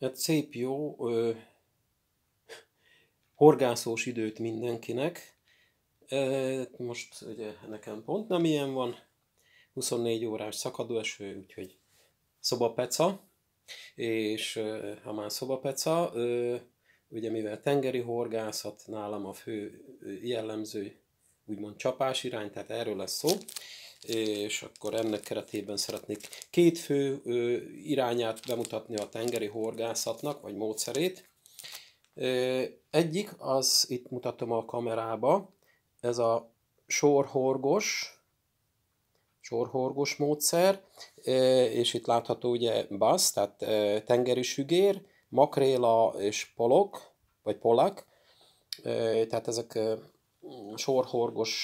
Hát szép jó, ö, horgászós időt mindenkinek. E, most ugye nekem pont nem ilyen van, 24 órás szakadó eső, úgyhogy szobapeca, és ö, ha már szobapeca, ö, ugye mivel tengeri horgászat nálam a fő jellemző úgymond csapás irány, tehát erről lesz szó, és akkor ennek keretében szeretnék két fő irányát bemutatni a tengeri horgászatnak, vagy módszerét. Egyik, az itt mutatom a kamerába, ez a sorhorgos, sorhorgos módszer, és itt látható ugye bass, tehát tengeri sügér, makréla és polok, vagy polak, tehát ezek sorhorgos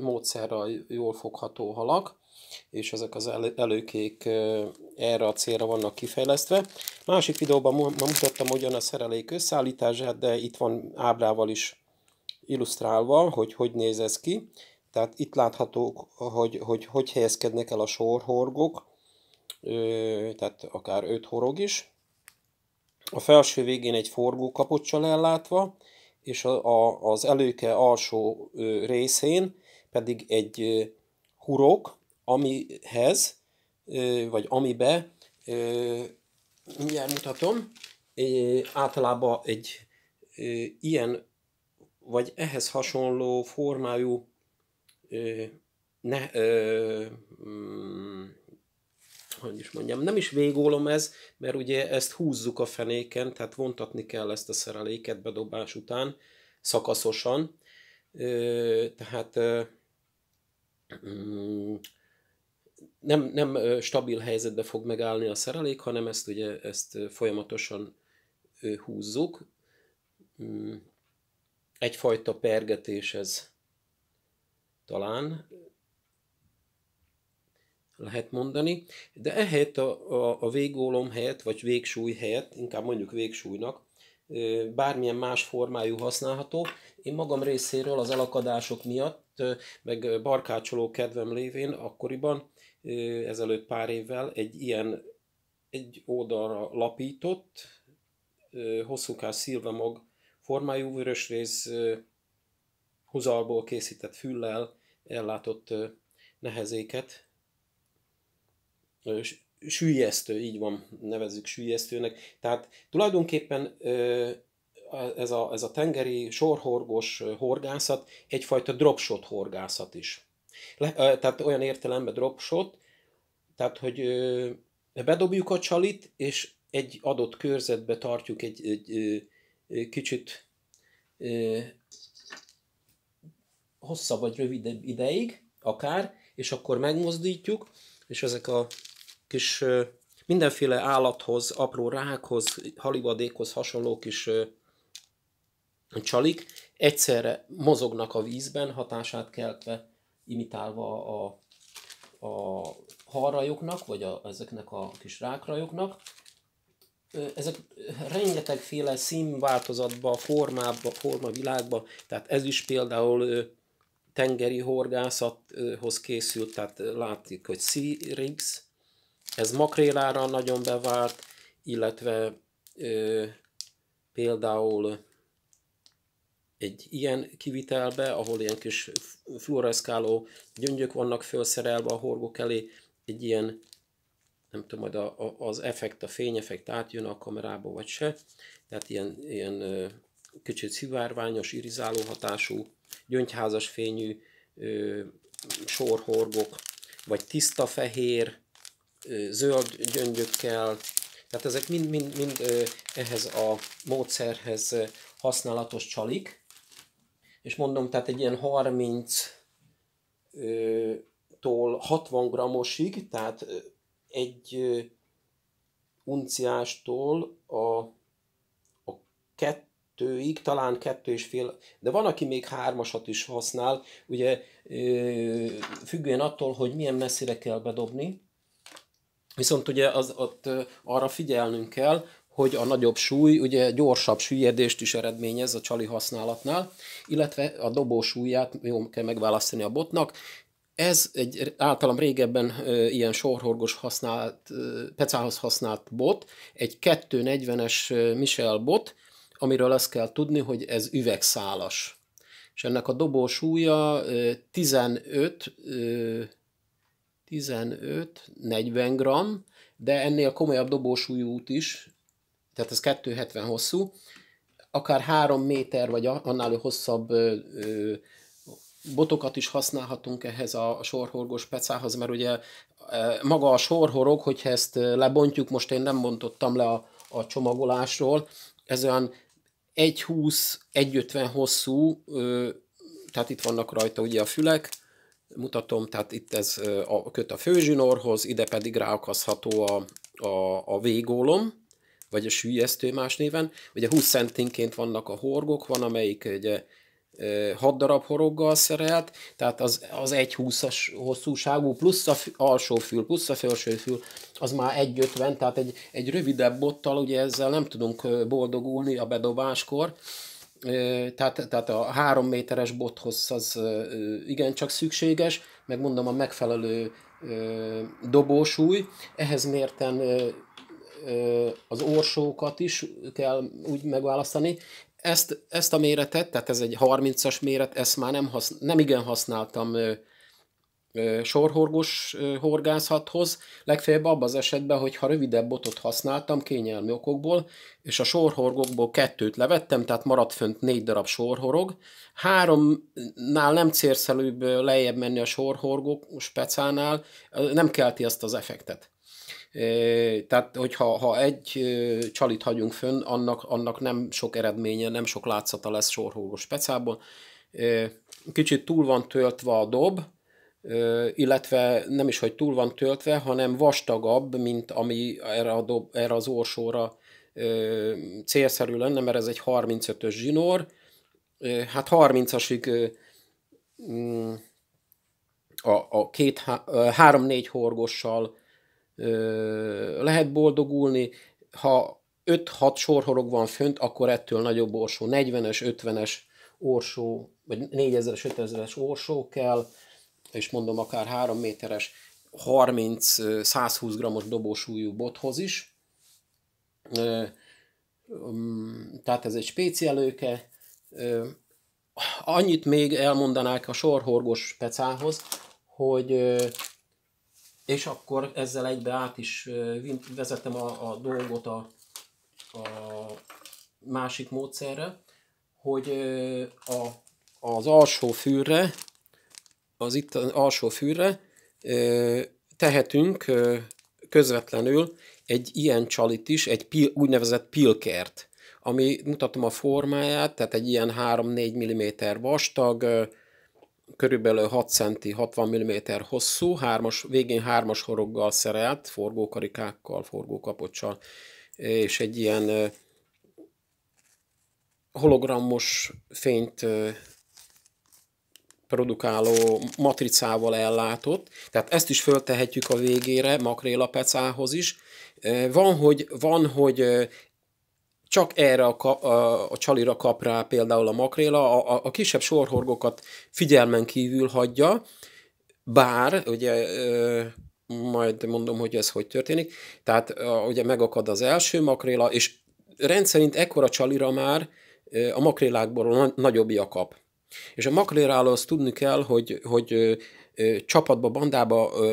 módszerrel jól fogható halak, és ezek az előkék erre a célra vannak kifejlesztve. Másik videóban mutattam ugyan a szerelék összeállítását, de itt van ábrával is illusztrálva, hogy hogy néz ez ki. Tehát itt láthatók, hogy hogy, hogy helyezkednek el a sorhorgok, tehát akár öt horog is. A felső végén egy forgó kapocsal ellátva, és a, a, az előke alsó ö, részén pedig egy ö, hurok, amihez, ö, vagy amibe, ö, mindjárt mutatom, ö, általában egy ö, ilyen, vagy ehhez hasonló formájú, ö, ne, ö, mm, hogy is mondjam, nem is végólom ez, mert ugye ezt húzzuk a fenéken, tehát vontatni kell ezt a szereléket bedobás után, szakaszosan, tehát mm, nem, nem stabil helyzetbe fog megállni a szerelék, hanem ezt ugye ezt folyamatosan húzzuk. Mm, egyfajta pergetés ez talán, lehet mondani, de ehelyett a, a, a végólom helyett, vagy végsúly helyett, inkább mondjuk végsúlynak, bármilyen más formájú használható. Én magam részéről az elakadások miatt, meg barkácsoló kedvem lévén akkoriban, ezelőtt pár évvel egy ilyen egy oldalra lapított, hosszúkás szilvamag formájú vörösrész húzalból készített füllel ellátott nehezéket sűjesztő, így van, nevezzük sűjesztőnek. Tehát tulajdonképpen ez a, ez a tengeri sorhorgos horgászat egyfajta dropshot horgászat is. Le, tehát olyan értelemben dropshot, tehát hogy bedobjuk a csalit, és egy adott körzetbe tartjuk egy, egy, egy kicsit hosszabb vagy rövidebb ideig, akár, és akkor megmozdítjuk, és ezek a kis mindenféle állathoz, apró rákhoz, halivadékhoz hasonló kis csalik egyszerre mozognak a vízben, hatását keltve, imitálva a, a halrajoknak, vagy a, ezeknek a kis rákrajoknak. Ezek rengetegféle színváltozatba, formába, formavilágba, tehát ez is például tengeri horgászathoz készült, tehát látjuk, hogy Sea Rigs, ez makrélára nagyon bevált, illetve ö, például egy ilyen kivitelbe, ahol ilyen kis fluoreszkáló gyöngyök vannak felszerelve a horgok elé, egy ilyen, nem tudom, majd a, a, az effekt, a fényeffekt átjön a kamerába vagy se, tehát ilyen, ilyen ö, kicsit szivárványos, irizáló hatású, gyöngyházas fényű ö, sorhorgok, vagy tiszta fehér, zöld gyöngyökkel, tehát ezek mind-mind mind ehhez a módszerhez használatos csalik, és mondom, tehát egy ilyen 30-tól 60 grammosig, tehát egy unciástól a, a kettőig, talán kettő és fél, de van, aki még hármasat is használ, ugye függően attól, hogy milyen messzire kell bedobni, Viszont ugye az, ott arra figyelnünk kell, hogy a nagyobb súly ugye gyorsabb süllyedést is eredményez a csali használatnál, illetve a dobó súlyát jó kell megválasztani a botnak. Ez egy általam régebben ö, ilyen sorhorgos használt, ö, pecához használt bot, egy 240-es Michel bot, amiről azt kell tudni, hogy ez üvegszálas. És ennek a dobó súlya ö, 15 ö, 15-40 g, de ennél komolyabb dobósúlyú út is, tehát ez 270 hosszú, akár 3 méter vagy annál hosszabb ö, botokat is használhatunk ehhez a sorhorgos pecához, mert ugye maga a sorhorog, hogyha ezt lebontjuk, most én nem bontottam le a, a csomagolásról, ez olyan 1,20-1,50 hosszú, tehát itt vannak rajta ugye a fülek, mutatom, tehát itt ez a, köt a főzsinórhoz, ide pedig ráakaszható a, a, a végólom, vagy a sűjesztő más néven. Ugye 20 centinként vannak a horgok, van amelyik ugye 6 darab horoggal szerelt, tehát az, az 1,20-as hosszúságú, plusz a alsó fül, plusz a felső fül, az már 1,50, tehát egy, egy rövidebb bottal, ugye ezzel nem tudunk boldogulni a bedobáskor, tehát, tehát a három méteres bothoz az igencsak szükséges, meg mondom a megfelelő dobósúly. Ehhez mérten az orsókat is kell úgy megválasztani. Ezt, ezt a méretet, tehát ez egy 30-as méret, ezt már nem, használ, nem igen használtam sorhorgos horgászathoz, legfeljebb abban az esetben, hogy ha rövidebb botot használtam kényelmi okokból, és a sorhorgokból kettőt levettem, tehát maradt fönt négy darab sorhorog, háromnál nem célszerűbb lejjebb menni a sorhorgok specánál, nem kelti azt az effektet. Tehát, hogyha ha egy csalit hagyunk fönn, annak, annak nem sok eredménye, nem sok látszata lesz sorhorgos specából. Kicsit túl van töltve a dob, illetve nem is, hogy túl van töltve, hanem vastagabb, mint ami erre, a dob, erre az orsóra célszerű lenne, mert ez egy 35-ös zsinór. Hát 30-asig mm, a, a két, három-négy horgossal lehet boldogulni. Ha 5-6 sorhorog van fönt, akkor ettől nagyobb orsó, 40-es, 50-es orsó, vagy 4000-es, 5000-es orsó kell, és mondom akár 3 méteres, 30-120 g-os dobósúlyú bothoz is. Mm, tehát ez egy spécielőke. Annyit még elmondanák a sorhorgos pecához, hogy és akkor ezzel egybe át is vezetem a, a dolgot a, a másik módszerre, hogy a, az alsó fűre, az itt alsó fűre tehetünk közvetlenül egy ilyen csalit is, egy pil, úgynevezett pilkert, ami mutatom a formáját, tehát egy ilyen 3-4 mm vastag, körülbelül 6 centi, 60 mm hosszú, hármas, végén hármas horoggal szerelt, forgókarikákkal, forgókapocsal, és egy ilyen hologramos fényt produkáló matricával ellátott, tehát ezt is föltehetjük a végére, makréla pecához is. Van, hogy, van, hogy csak erre a, ka, a, a csalira kap rá például a makréla, a, a kisebb sorhorgokat figyelmen kívül hagyja, bár, ugye majd mondom, hogy ez hogy történik, tehát ugye megakad az első makréla, és rendszerint ekkora csalira már a makrélákból nagyobbia kap. És a makléráról azt tudni kell, hogy, hogy csapatba, bandába ö,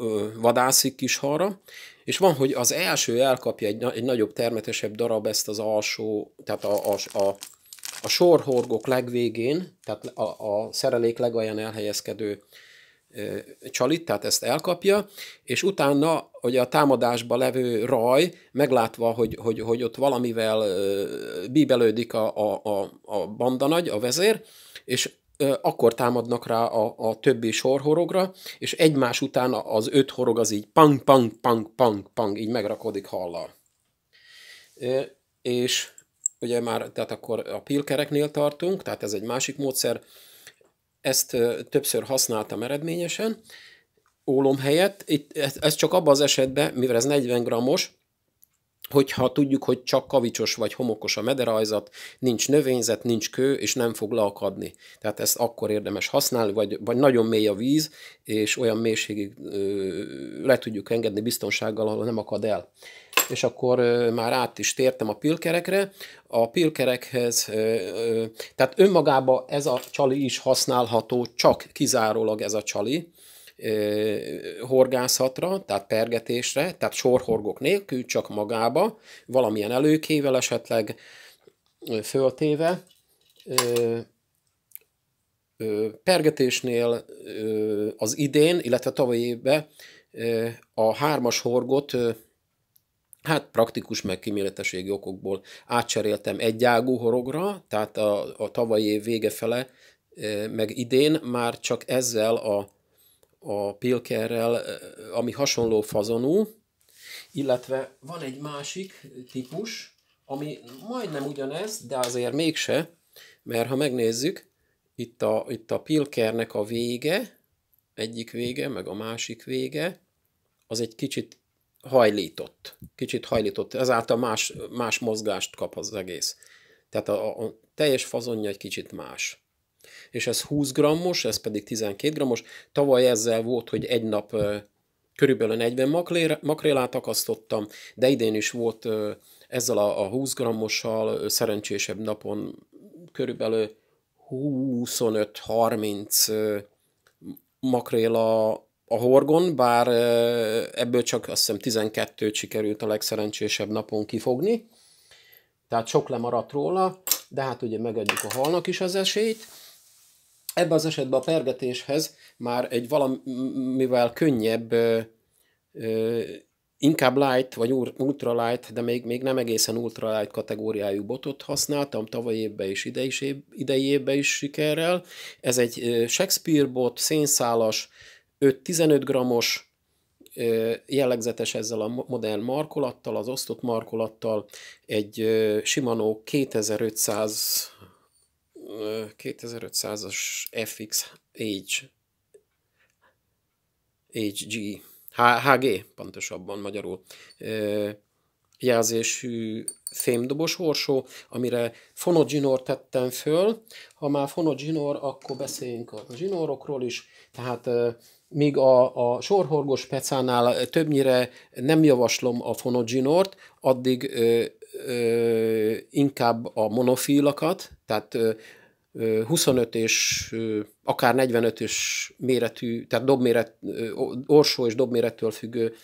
ö, vadászik halra, és van, hogy az első elkapja egy, egy nagyobb, termetesebb darab ezt az alsó, tehát a, a, a, a sorhorgok legvégén, tehát a, a szerelék legalján elhelyezkedő csalit, tehát ezt elkapja, és utána ugye a támadásba levő raj, meglátva, hogy, hogy, hogy ott valamivel bíbelődik a, a, a, a bandanagy, a vezér, és akkor támadnak rá a, a többi sorhorogra, és egymás után az öt horog az így pang, pang, pang, pang, pang, így megrakodik hallal. És ugye már, tehát akkor a pilkereknél tartunk, tehát ez egy másik módszer, ezt többször használtam eredményesen, ólom helyett, itt, ez csak abban az esetben, mivel ez 40 grammos, hogyha tudjuk, hogy csak kavicsos vagy homokos a mederajzat, nincs növényzet, nincs kő, és nem fog leakadni. Tehát ezt akkor érdemes használni, vagy, vagy nagyon mély a víz, és olyan mélységig ö, le tudjuk engedni biztonsággal, ahol nem akad el és akkor már át is tértem a pilkerekre. A pilkerekhez, tehát önmagában ez a csali is használható, csak kizárólag ez a csali horgászatra, tehát pergetésre, tehát sorhorgok nélkül, csak magába, valamilyen előkével esetleg föltéve, pergetésnél az idén, illetve tavalyi évben a hármas horgot hát praktikus meg kiméleteségi okokból átcseréltem egy ágú horogra, tehát a, a tavalyi év vége fele, e, meg idén már csak ezzel a, a pilkerrel, e, ami hasonló fazonú, illetve van egy másik típus, ami majdnem ugyanez, de azért mégse, mert ha megnézzük, itt a, itt a pilkernek a vége, egyik vége, meg a másik vége, az egy kicsit hajlított. Kicsit hajlított, ezáltal más, más mozgást kap az egész. Tehát a, a teljes fazonja egy kicsit más. És ez 20 grammos, ez pedig 12 grammos. Tavaly ezzel volt, hogy egy nap körülbelül 40 makrélát, akasztottam, de idén is volt ezzel a, a 20 grammossal szerencsésebb napon körülbelül 25-30 makréla a horgon, bár ebből csak azt hiszem 12 sikerült a legszerencsésebb napon kifogni, tehát sok lemaradt róla, de hát ugye megadjuk a halnak is az esélyt. Ebben az esetben a pergetéshez már egy valamivel könnyebb, inkább light vagy ultralight, de még, még nem egészen ultralight kategóriájú botot használtam, tavaly évben és idei évben is sikerrel. Ez egy Shakespeare bot, szénszálas, 5-15 grammos, jellegzetes ezzel a modern markolattal, az osztott markolattal, egy Shimano 2500 2500-as FX Age HG, HG pontosabban magyarul jelzésű fémdobos orsó, amire fonogynort tettem föl. Ha már fonoginor, akkor beszéljünk a zsinórokról is. Tehát míg a, a sorhorgos pecánál többnyire nem javaslom a fonoginort, addig ö, ö, inkább a monofilakat. tehát ö, 25 és akár 45 és méretű, tehát dobméret, orsó és dobmérettől függő,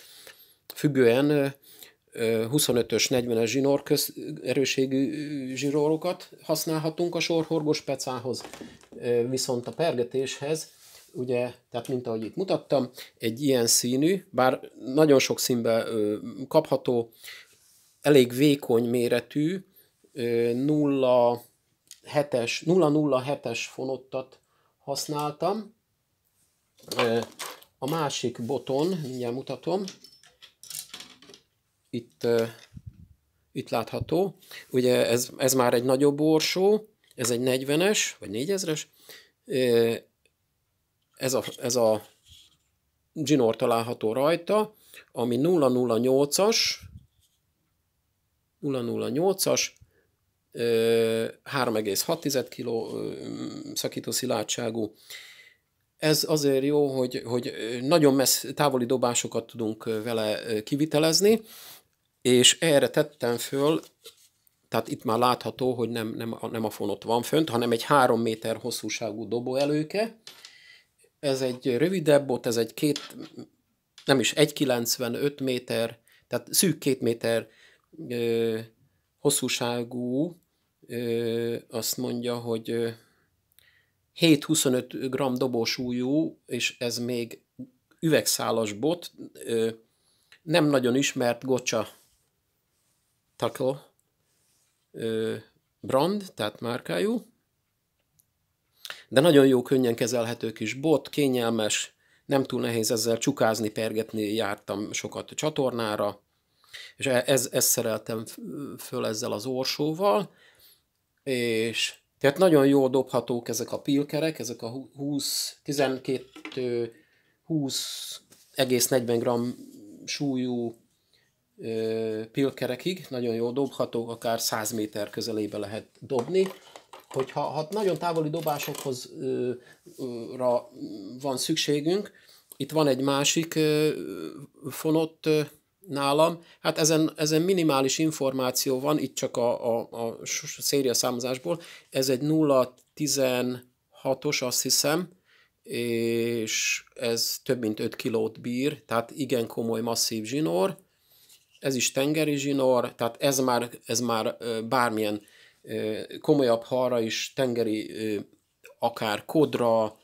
függően 25-ös, 40-es zsinór köz, erőségű zsinórokat használhatunk a sorhorgos pecához, viszont a pergetéshez, ugye, tehát mint ahogy itt mutattam, egy ilyen színű, bár nagyon sok színbe kapható, elég vékony méretű, 0,7-es, 0,07-es fonottat használtam. A másik boton, mindjárt mutatom, itt, itt látható. Ugye ez, ez már egy nagyobb orsó, ez egy 40-es, vagy 4000-es. Ez a, ez a zsinór található rajta, ami 008-as, 008-as, 3,6 kg szakító szilárdságú. Ez azért jó, hogy, hogy nagyon messz, távoli dobásokat tudunk vele kivitelezni, és erre tettem föl, tehát itt már látható, hogy nem, nem, nem a fonot van fönt, hanem egy három méter hosszúságú előke. Ez egy rövidebb bot, ez egy két, nem is 1,95 méter, tehát szűk két méter ö, hosszúságú, ö, azt mondja, hogy 7-25 g dobósúlyú, és ez még üvegszálas bot, ö, nem nagyon ismert gocsa tackle brand, tehát márkájú, de nagyon jó, könnyen kezelhető kis bot, kényelmes, nem túl nehéz ezzel csukázni, pergetni, jártam sokat a csatornára, és e, ez, ezt szereltem föl ezzel az orsóval, és tehát nagyon jól dobhatók ezek a pilkerek, ezek a 20, 12, 20,40 g súlyú pilkerekig, nagyon jól dobható, akár 100 méter közelébe lehet dobni. Hogyha ha nagyon távoli dobásokhoz ö, ö, ra van szükségünk, itt van egy másik ö, fonott ö, nálam, hát ezen, ezen minimális információ van, itt csak a, a, a széria számozásból, ez egy 0,16-os azt hiszem, és ez több mint 5 kilót bír, tehát igen komoly masszív zsinór, ez is tengeri zsinór, tehát ez már, ez már bármilyen komolyabb halra is, tengeri akár kodra,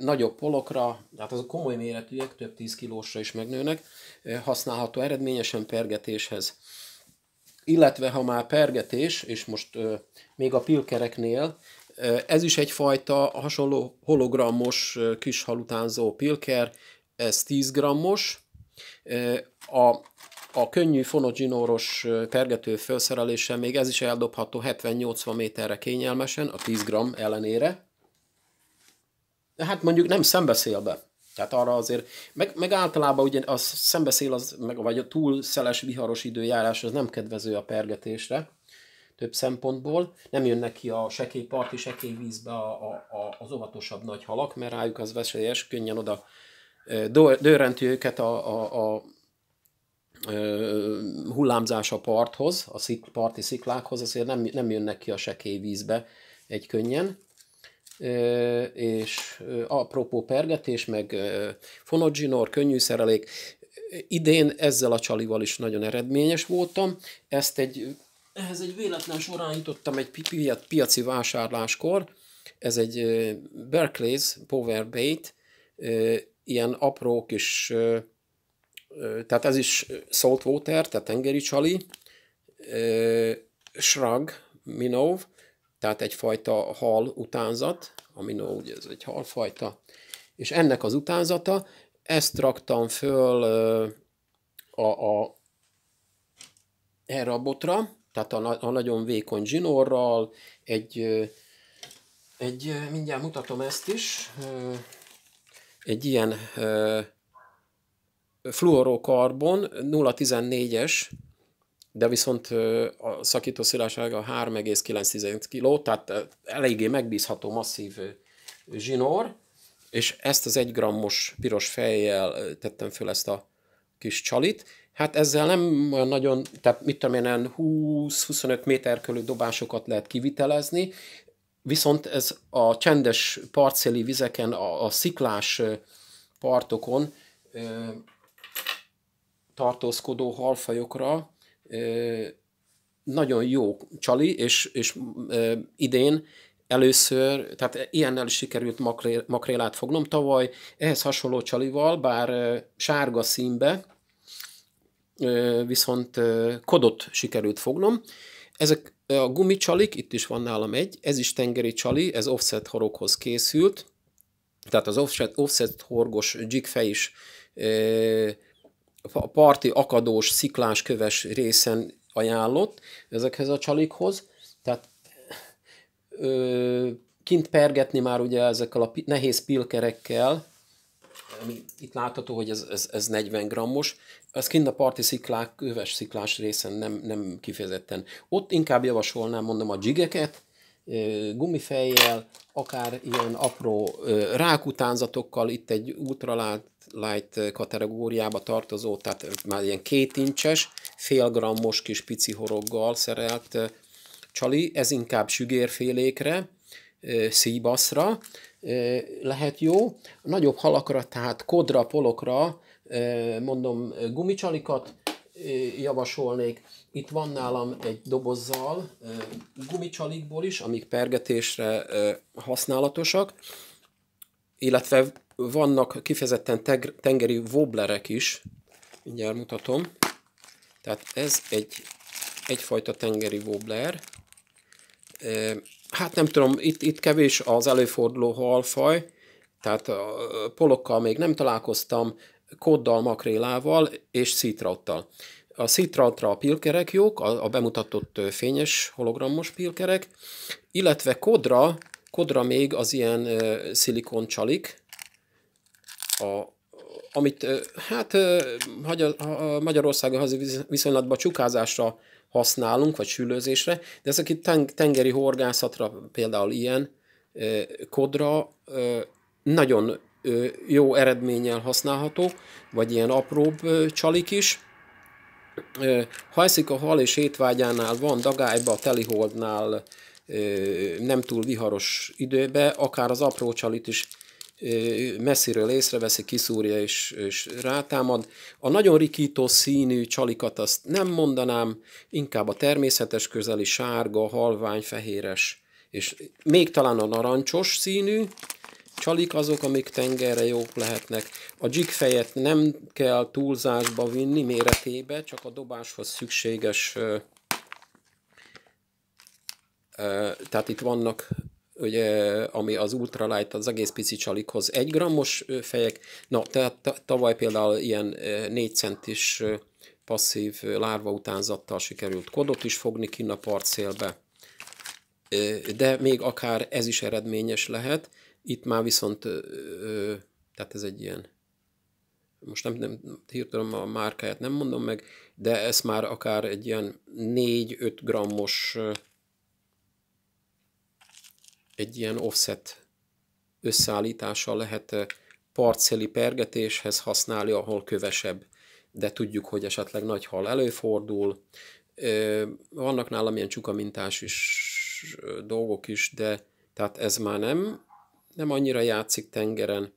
nagyobb polokra, tehát azok komoly méretűek, több 10 kilósra is megnőnek, használható eredményesen pergetéshez. Illetve ha már pergetés, és most még a pilkereknél, ez is egyfajta hasonló hologrammos kis halutánzó pilker, ez 10 grammos. A a könnyű fonoginóros pergető felszereléssel még ez is eldobható 70-80 méterre kényelmesen, a 10 g ellenére. De hát mondjuk nem szembeszél be. Tehát arra azért, meg, meg általában ugye a szembeszél, az, meg, vagy a túl szeles, viharos időjárás az nem kedvező a pergetésre több szempontból. Nem jönnek ki a sekély parti, sekély vízbe a, a, a, az óvatosabb nagy halak, mert rájuk az veszélyes, könnyen oda dőrenti őket a, a, a hullámzás a parthoz, a szikl, parti sziklákhoz, azért nem, nem jönnek ki a sekély vízbe egy könnyen. És apropó pergetés, meg fonodzsinór, könnyű szerelék, idén ezzel a csalival is nagyon eredményes voltam. Ezt egy, ehhez egy véletlen során jutottam egy piaci vásárláskor. Ez egy Berkeley's Power Bait, ilyen apró kis tehát ez is saltwater, tehát tengeri csali, shrug, minov, tehát egyfajta hal utánzat, a minov ugye ez egy halfajta, és ennek az utánzata, ezt raktam föl a, a, erre a botra, tehát a, a nagyon vékony zsinórral, egy, egy, mindjárt mutatom ezt is, egy ilyen fluorokarbon 0,14-es, de viszont a szakító szilárdsága 3,9 kg, tehát eléggé megbízható masszív zsinór, és ezt az egy grammos piros fejjel tettem föl ezt a kis csalit. Hát ezzel nem olyan nagyon, tehát mit tudom én, 20-25 méter körül dobásokat lehet kivitelezni, viszont ez a csendes parcéli vizeken, a, a sziklás partokon tartózkodó halfajokra nagyon jó csali, és, és idén először, tehát ilyennel is sikerült makré, makrélát fognom tavaly, ehhez hasonló csalival, bár sárga színbe, viszont kodot sikerült fognom. Ezek a gumicsalik, itt is van nálam egy, ez is tengeri csali, ez offset horoghoz készült, tehát az offset, offset horgos jig is a parti akadós, sziklás, köves részen ajánlott ezekhez a csalikhoz, tehát ö, kint pergetni már ugye ezekkel a nehéz pilkerekkel, ami itt látható, hogy ez, ez, ez 40 grammos, az kint a parti sziklák, köves sziklás részen nem, nem kifejezetten. Ott inkább javasolnám, mondom, a dzsigeket, gumifejjel, akár ilyen apró rákutánzatokkal, itt egy ultralight light kategóriába tartozó, tehát már ilyen kétincses, fél grammos kis pici horoggal szerelt csali, ez inkább sügérfélékre, szíbaszra lehet jó. nagyobb halakra, tehát kodra, polokra, mondom gumicsalikat, javasolnék. Itt van nálam egy dobozzal, gumicsalikból is, amik pergetésre használatosak, illetve vannak kifejezetten tengeri woblerek is, mindjárt mutatom. Tehát ez egy, egyfajta tengeri wobler. Hát nem tudom, itt, itt kevés az előforduló halfaj, tehát a polokkal még nem találkoztam, kóddal, makrélával és szitrauttal. A szitrautra a pilkerek jók, a, a bemutatott fényes hologramos pilkerek, illetve kodra, kodra még az ilyen uh, szilikoncsalik, a, amit uh, hát uh, Magyarországon viszonylatban csukázásra használunk, vagy sülőzésre, de ezek itt tengeri horgászatra például ilyen kodra nagyon jó eredménnyel használható, vagy ilyen apróbb csalik is. Ha a hal és étvágyánál van, dagályba, teliholdnál, nem túl viharos időbe, akár az apró csalit is messziről észreveszi, kiszúrja és, és rátámad. A nagyon rikító színű csalikat azt nem mondanám, inkább a természetes közeli sárga, halvány, fehéres, és még talán a narancsos színű, csalik azok, amik tengerre jók lehetnek. A jig nem kell túlzásba vinni méretébe, csak a dobáshoz szükséges, tehát itt vannak ugye, ami az ultralight, az egész pici csalikhoz egy grammos fejek, na, tehát tavaly például ilyen 4 centis passzív lárva utánzattal sikerült kodot is fogni kinn a parcélbe. de még akár ez is eredményes lehet, itt már viszont, ö, tehát ez egy ilyen, most nem, nem hirtelen a márkáját nem mondom meg, de ez már akár egy ilyen 4-5 grammos egy ilyen offset összeállítása lehet parceli pergetéshez használni, ahol kövesebb, de tudjuk, hogy esetleg nagy hal előfordul. Vannak nálam ilyen csuka mintás is dolgok is, de tehát ez már nem, nem annyira játszik tengeren.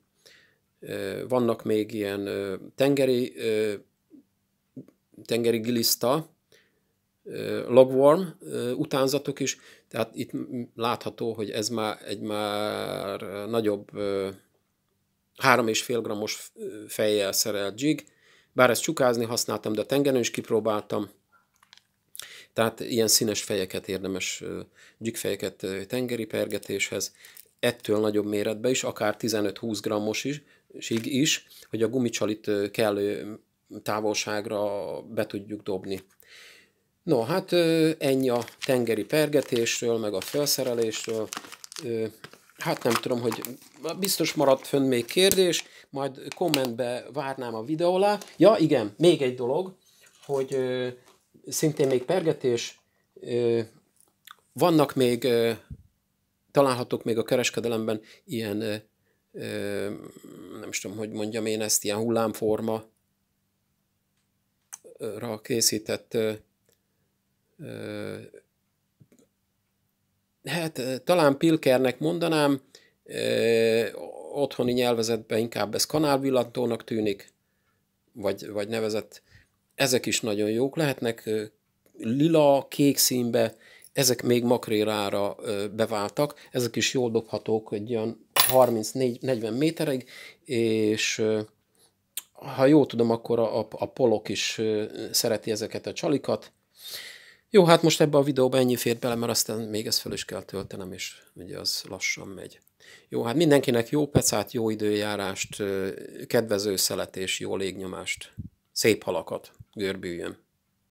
Vannak még ilyen tengeri, tengeri giliszta, logworm utánzatok is, tehát itt látható, hogy ez már egy már nagyobb 3,5 grammos fejjel szerelt jig, bár ezt csukázni használtam, de a tengeren is kipróbáltam, tehát ilyen színes fejeket érdemes, jigfejeket tengeri pergetéshez ettől nagyobb méretben is, akár 15-20 grammos is, is, hogy a gumicsalit kellő távolságra be tudjuk dobni. No, hát ennyi a tengeri pergetésről, meg a felszerelésről. Hát nem tudom, hogy biztos maradt fönn még kérdés, majd kommentbe várnám a videó alá. Ja, igen, még egy dolog, hogy szintén még pergetés, vannak még találhatok még a kereskedelemben ilyen, nem is tudom, hogy mondjam én ezt, ilyen hullámforma rá készített hát talán Pilkernek mondanám, otthoni nyelvezetben inkább ez kanálvillantónak tűnik, vagy, vagy nevezett. Ezek is nagyon jók lehetnek, lila, kék színbe, ezek még makrérára beváltak, ezek is jól dobhatók egy olyan 34-40 méterig, és ha jól tudom, akkor a, a, polok is szereti ezeket a csalikat. Jó, hát most ebbe a videóba ennyi fér bele, mert aztán még ezt fel is kell töltenem, és ugye az lassan megy. Jó, hát mindenkinek jó pecát, jó időjárást, kedvező szelet és jó légnyomást. Szép halakat, görbüljön!